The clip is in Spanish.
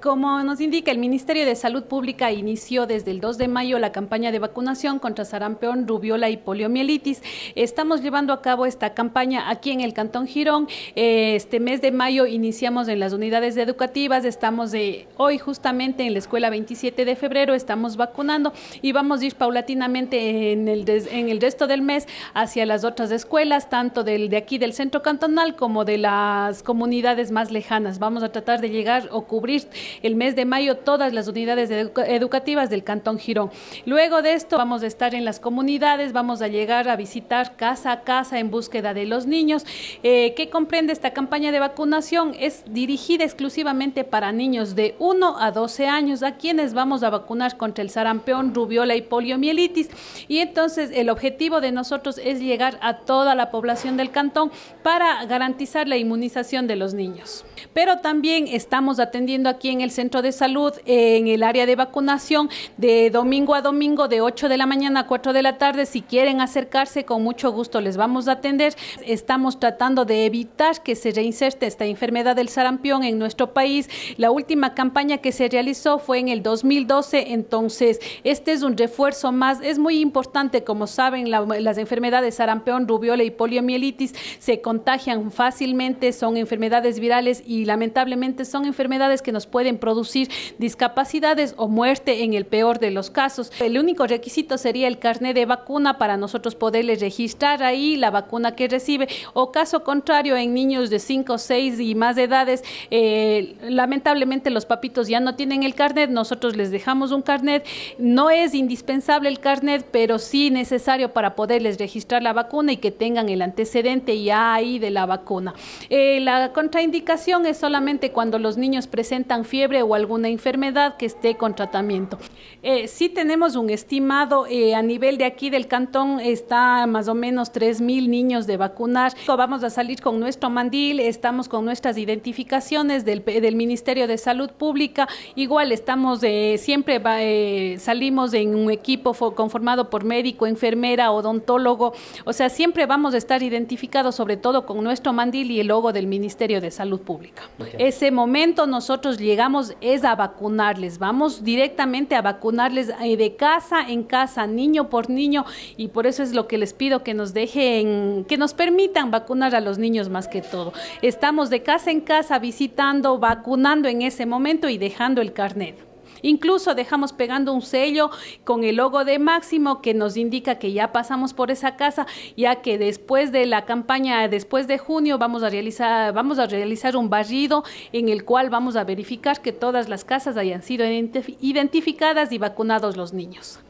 Como nos indica el Ministerio de Salud Pública, inició desde el 2 de mayo la campaña de vacunación contra sarampión, rubiola y poliomielitis. Estamos llevando a cabo esta campaña aquí en el Cantón Girón. Eh, este mes de mayo iniciamos en las unidades educativas. Estamos de eh, hoy justamente en la escuela 27 de febrero. Estamos vacunando y vamos a ir paulatinamente en el, en el resto del mes hacia las otras escuelas, tanto del, de aquí del centro cantonal como de las comunidades más lejanas. Vamos a tratar de llegar o cubrir el mes de mayo todas las unidades educativas del Cantón Girón. Luego de esto vamos a estar en las comunidades, vamos a llegar a visitar casa a casa en búsqueda de los niños. Eh, ¿Qué comprende esta campaña de vacunación? Es dirigida exclusivamente para niños de 1 a 12 años, a quienes vamos a vacunar contra el sarampión, rubiola y poliomielitis. Y entonces el objetivo de nosotros es llegar a toda la población del cantón para garantizar la inmunización de los niños. Pero también estamos atendiendo aquí en en el centro de salud, en el área de vacunación, de domingo a domingo, de 8 de la mañana a 4 de la tarde. Si quieren acercarse, con mucho gusto les vamos a atender. Estamos tratando de evitar que se reinserte esta enfermedad del sarampión en nuestro país. La última campaña que se realizó fue en el 2012, entonces este es un refuerzo más. Es muy importante, como saben, las enfermedades sarampión, rubiola y poliomielitis se contagian fácilmente, son enfermedades virales y lamentablemente son enfermedades que nos pueden en producir discapacidades o muerte en el peor de los casos. El único requisito sería el carnet de vacuna para nosotros poderles registrar ahí la vacuna que recibe o caso contrario en niños de 5, 6 y más edades, eh, lamentablemente los papitos ya no tienen el carnet, nosotros les dejamos un carnet, no es indispensable el carnet, pero sí necesario para poderles registrar la vacuna y que tengan el antecedente ya ahí de la vacuna. Eh, la contraindicación es solamente cuando los niños presentan fiebre o alguna enfermedad que esté con tratamiento. Eh, si tenemos un estimado eh, a nivel de aquí del cantón está más o menos mil niños de vacunar. Vamos a salir con nuestro mandil, estamos con nuestras identificaciones del, Ministerio de Salud Pública. Igual estamos eh, siempre salimos en un equipo conformado por médico, enfermera, odontólogo. O sea, siempre vamos a estar identificados sobre todo con nuestro mandil y el logo del Ministerio de Salud Pública. Ese momento nosotros llegamos es a vacunarles. Vamos directamente a vacunarles eh, de casa en casa, niño por niño, y por eso es lo que les pido que nos dejen, que nos permitan vacunar a los niños más que todo. Estamos de casa en casa visitando, vacunando en ese momento y dejando el carnet. Incluso dejamos pegando un sello con el logo de Máximo que nos indica que ya pasamos por esa casa, ya que después de la campaña, después de junio, vamos a realizar, vamos a realizar un barrido en el cual vamos a verificar que todas las casas hayan sido identificadas y vacunados los niños.